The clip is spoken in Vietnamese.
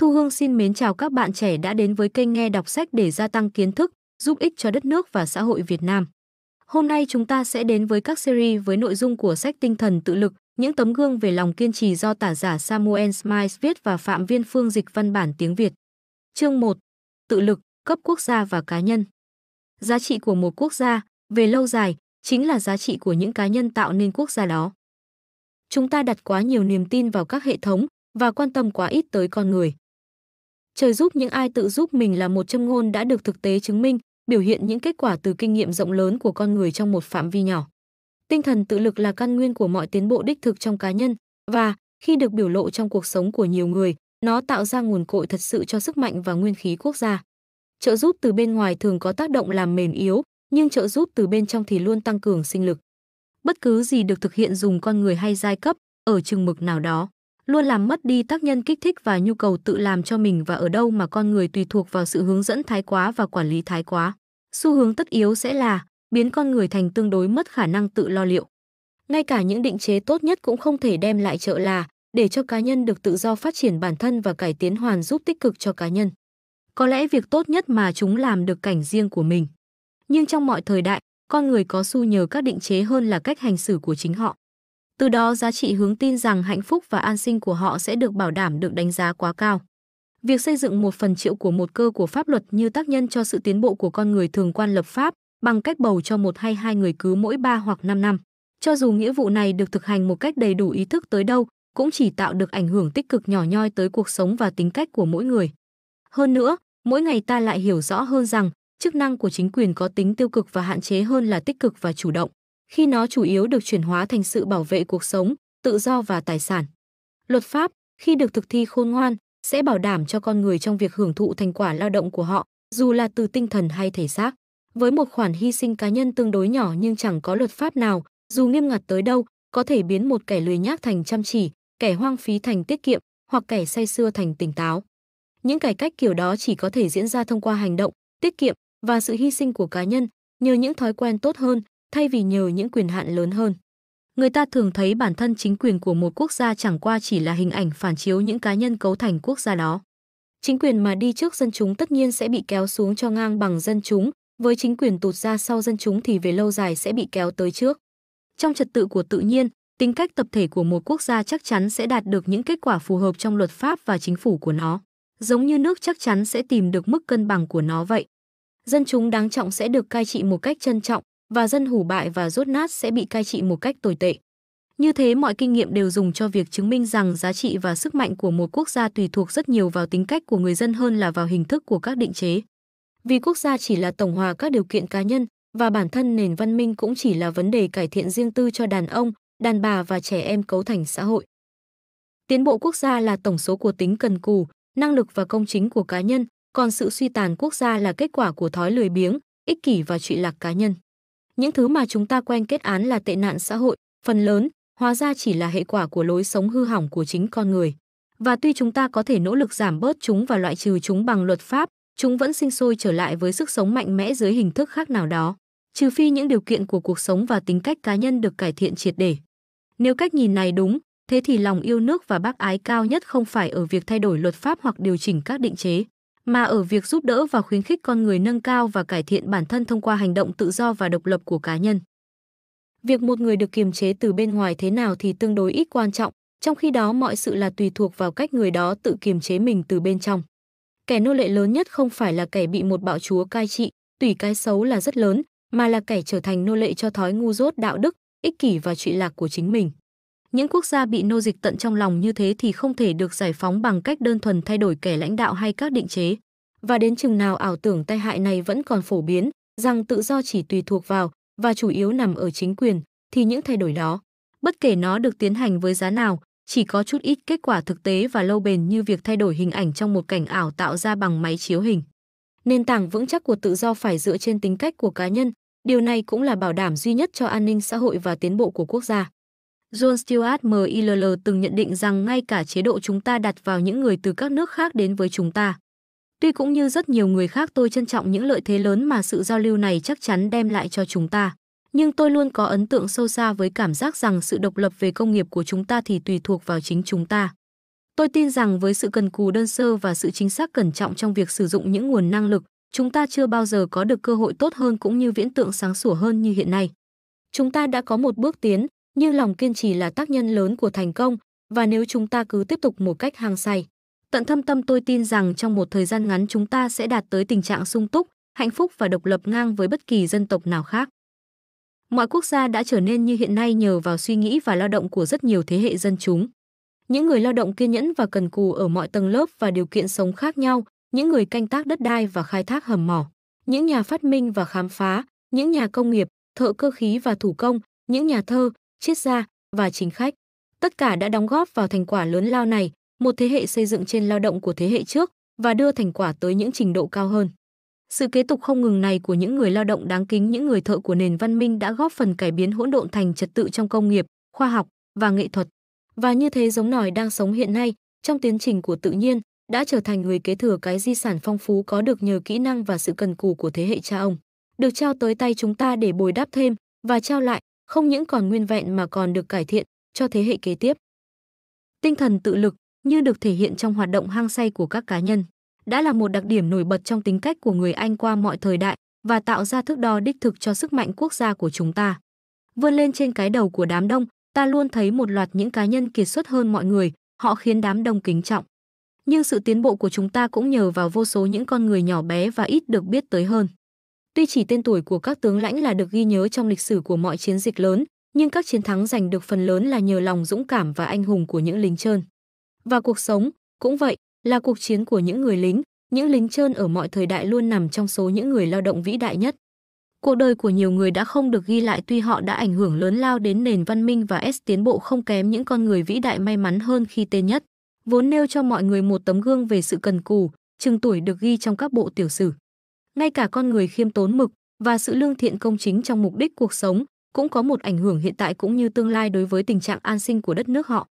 Thu Hương xin mến chào các bạn trẻ đã đến với kênh nghe đọc sách để gia tăng kiến thức, giúp ích cho đất nước và xã hội Việt Nam. Hôm nay chúng ta sẽ đến với các series với nội dung của sách Tinh thần tự lực, những tấm gương về lòng kiên trì do tả giả Samuel Smiles viết và Phạm Viên Phương dịch văn bản tiếng Việt. Chương 1. Tự lực, cấp quốc gia và cá nhân. Giá trị của một quốc gia, về lâu dài, chính là giá trị của những cá nhân tạo nên quốc gia đó. Chúng ta đặt quá nhiều niềm tin vào các hệ thống và quan tâm quá ít tới con người. Trời giúp những ai tự giúp mình là một châm ngôn đã được thực tế chứng minh, biểu hiện những kết quả từ kinh nghiệm rộng lớn của con người trong một phạm vi nhỏ. Tinh thần tự lực là căn nguyên của mọi tiến bộ đích thực trong cá nhân và khi được biểu lộ trong cuộc sống của nhiều người, nó tạo ra nguồn cội thật sự cho sức mạnh và nguyên khí quốc gia. Trợ giúp từ bên ngoài thường có tác động làm mềm yếu, nhưng trợ giúp từ bên trong thì luôn tăng cường sinh lực. Bất cứ gì được thực hiện dùng con người hay giai cấp ở chừng mực nào đó luôn làm mất đi tác nhân kích thích và nhu cầu tự làm cho mình và ở đâu mà con người tùy thuộc vào sự hướng dẫn thái quá và quản lý thái quá. Xu hướng tất yếu sẽ là biến con người thành tương đối mất khả năng tự lo liệu. Ngay cả những định chế tốt nhất cũng không thể đem lại trợ là để cho cá nhân được tự do phát triển bản thân và cải tiến hoàn giúp tích cực cho cá nhân. Có lẽ việc tốt nhất mà chúng làm được cảnh riêng của mình. Nhưng trong mọi thời đại, con người có xu nhờ các định chế hơn là cách hành xử của chính họ từ đó giá trị hướng tin rằng hạnh phúc và an sinh của họ sẽ được bảo đảm được đánh giá quá cao. Việc xây dựng một phần triệu của một cơ của pháp luật như tác nhân cho sự tiến bộ của con người thường quan lập pháp bằng cách bầu cho một hay hai người cứ mỗi ba hoặc năm năm. Cho dù nghĩa vụ này được thực hành một cách đầy đủ ý thức tới đâu, cũng chỉ tạo được ảnh hưởng tích cực nhỏ nhoi tới cuộc sống và tính cách của mỗi người. Hơn nữa, mỗi ngày ta lại hiểu rõ hơn rằng chức năng của chính quyền có tính tiêu cực và hạn chế hơn là tích cực và chủ động khi nó chủ yếu được chuyển hóa thành sự bảo vệ cuộc sống, tự do và tài sản. Luật pháp, khi được thực thi khôn ngoan, sẽ bảo đảm cho con người trong việc hưởng thụ thành quả lao động của họ, dù là từ tinh thần hay thể xác. Với một khoản hy sinh cá nhân tương đối nhỏ nhưng chẳng có luật pháp nào, dù nghiêm ngặt tới đâu, có thể biến một kẻ lười nhác thành chăm chỉ, kẻ hoang phí thành tiết kiệm hoặc kẻ say xưa thành tỉnh táo. Những cải cách kiểu đó chỉ có thể diễn ra thông qua hành động, tiết kiệm và sự hy sinh của cá nhân nhờ những thói quen tốt hơn, thay vì nhờ những quyền hạn lớn hơn. Người ta thường thấy bản thân chính quyền của một quốc gia chẳng qua chỉ là hình ảnh phản chiếu những cá nhân cấu thành quốc gia đó. Chính quyền mà đi trước dân chúng tất nhiên sẽ bị kéo xuống cho ngang bằng dân chúng, với chính quyền tụt ra sau dân chúng thì về lâu dài sẽ bị kéo tới trước. Trong trật tự của tự nhiên, tính cách tập thể của một quốc gia chắc chắn sẽ đạt được những kết quả phù hợp trong luật pháp và chính phủ của nó, giống như nước chắc chắn sẽ tìm được mức cân bằng của nó vậy. Dân chúng đáng trọng sẽ được cai trị một cách trân trọng, và dân hủ bại và rốt nát sẽ bị cai trị một cách tồi tệ. Như thế mọi kinh nghiệm đều dùng cho việc chứng minh rằng giá trị và sức mạnh của một quốc gia tùy thuộc rất nhiều vào tính cách của người dân hơn là vào hình thức của các định chế. Vì quốc gia chỉ là tổng hòa các điều kiện cá nhân và bản thân nền văn minh cũng chỉ là vấn đề cải thiện riêng tư cho đàn ông, đàn bà và trẻ em cấu thành xã hội. Tiến bộ quốc gia là tổng số của tính cần cù, năng lực và công chính của cá nhân, còn sự suy tàn quốc gia là kết quả của thói lười biếng, ích kỷ và trụy lạc cá nhân những thứ mà chúng ta quen kết án là tệ nạn xã hội, phần lớn hóa ra chỉ là hệ quả của lối sống hư hỏng của chính con người. Và tuy chúng ta có thể nỗ lực giảm bớt chúng và loại trừ chúng bằng luật pháp, chúng vẫn sinh sôi trở lại với sức sống mạnh mẽ dưới hình thức khác nào đó, trừ phi những điều kiện của cuộc sống và tính cách cá nhân được cải thiện triệt để. Nếu cách nhìn này đúng, thế thì lòng yêu nước và bác ái cao nhất không phải ở việc thay đổi luật pháp hoặc điều chỉnh các định chế mà ở việc giúp đỡ và khuyến khích con người nâng cao và cải thiện bản thân thông qua hành động tự do và độc lập của cá nhân. Việc một người được kiềm chế từ bên ngoài thế nào thì tương đối ít quan trọng, trong khi đó mọi sự là tùy thuộc vào cách người đó tự kiềm chế mình từ bên trong. Kẻ nô lệ lớn nhất không phải là kẻ bị một bạo chúa cai trị, tùy cái xấu là rất lớn, mà là kẻ trở thành nô lệ cho thói ngu dốt đạo đức, ích kỷ và trụy lạc của chính mình. Những quốc gia bị nô dịch tận trong lòng như thế thì không thể được giải phóng bằng cách đơn thuần thay đổi kẻ lãnh đạo hay các định chế. Và đến chừng nào ảo tưởng tai hại này vẫn còn phổ biến, rằng tự do chỉ tùy thuộc vào và chủ yếu nằm ở chính quyền, thì những thay đổi đó, bất kể nó được tiến hành với giá nào, chỉ có chút ít kết quả thực tế và lâu bền như việc thay đổi hình ảnh trong một cảnh ảo tạo ra bằng máy chiếu hình. Nền tảng vững chắc của tự do phải dựa trên tính cách của cá nhân, điều này cũng là bảo đảm duy nhất cho an ninh xã hội và tiến bộ của quốc gia. John Stuart Mill từng nhận định rằng ngay cả chế độ chúng ta đặt vào những người từ các nước khác đến với chúng ta. Tuy cũng như rất nhiều người khác tôi trân trọng những lợi thế lớn mà sự giao lưu này chắc chắn đem lại cho chúng ta. Nhưng tôi luôn có ấn tượng sâu xa với cảm giác rằng sự độc lập về công nghiệp của chúng ta thì tùy thuộc vào chính chúng ta. Tôi tin rằng với sự cần cù đơn sơ và sự chính xác cẩn trọng trong việc sử dụng những nguồn năng lực, chúng ta chưa bao giờ có được cơ hội tốt hơn cũng như viễn tượng sáng sủa hơn như hiện nay. Chúng ta đã có một bước tiến, như lòng kiên trì là tác nhân lớn của thành công và nếu chúng ta cứ tiếp tục một cách hàng say tận thâm tâm tôi tin rằng trong một thời gian ngắn chúng ta sẽ đạt tới tình trạng sung túc hạnh phúc và độc lập ngang với bất kỳ dân tộc nào khác mọi quốc gia đã trở nên như hiện nay nhờ vào suy nghĩ và lao động của rất nhiều thế hệ dân chúng những người lao động kiên nhẫn và cần cù ở mọi tầng lớp và điều kiện sống khác nhau những người canh tác đất đai và khai thác hầm mỏ những nhà phát minh và khám phá những nhà công nghiệp thợ cơ khí và thủ công những nhà thơ triết gia và chính khách. Tất cả đã đóng góp vào thành quả lớn lao này, một thế hệ xây dựng trên lao động của thế hệ trước và đưa thành quả tới những trình độ cao hơn. Sự kế tục không ngừng này của những người lao động đáng kính, những người thợ của nền văn minh đã góp phần cải biến hỗn độn thành trật tự trong công nghiệp, khoa học và nghệ thuật. Và như thế giống nòi đang sống hiện nay, trong tiến trình của tự nhiên, đã trở thành người kế thừa cái di sản phong phú có được nhờ kỹ năng và sự cần cù của thế hệ cha ông, được trao tới tay chúng ta để bồi đắp thêm và trao lại không những còn nguyên vẹn mà còn được cải thiện cho thế hệ kế tiếp. Tinh thần tự lực như được thể hiện trong hoạt động hăng say của các cá nhân, đã là một đặc điểm nổi bật trong tính cách của người Anh qua mọi thời đại và tạo ra thước đo đích thực cho sức mạnh quốc gia của chúng ta. Vươn lên trên cái đầu của đám đông, ta luôn thấy một loạt những cá nhân kiệt xuất hơn mọi người, họ khiến đám đông kính trọng. Nhưng sự tiến bộ của chúng ta cũng nhờ vào vô số những con người nhỏ bé và ít được biết tới hơn. Tuy chỉ tên tuổi của các tướng lãnh là được ghi nhớ trong lịch sử của mọi chiến dịch lớn, nhưng các chiến thắng giành được phần lớn là nhờ lòng dũng cảm và anh hùng của những lính trơn. Và cuộc sống cũng vậy, là cuộc chiến của những người lính, những lính trơn ở mọi thời đại luôn nằm trong số những người lao động vĩ đại nhất. Cuộc đời của nhiều người đã không được ghi lại tuy họ đã ảnh hưởng lớn lao đến nền văn minh và S tiến bộ không kém những con người vĩ đại may mắn hơn khi tên nhất. Vốn nêu cho mọi người một tấm gương về sự cần cù, chừng tuổi được ghi trong các bộ tiểu sử ngay cả con người khiêm tốn mực và sự lương thiện công chính trong mục đích cuộc sống cũng có một ảnh hưởng hiện tại cũng như tương lai đối với tình trạng an sinh của đất nước họ.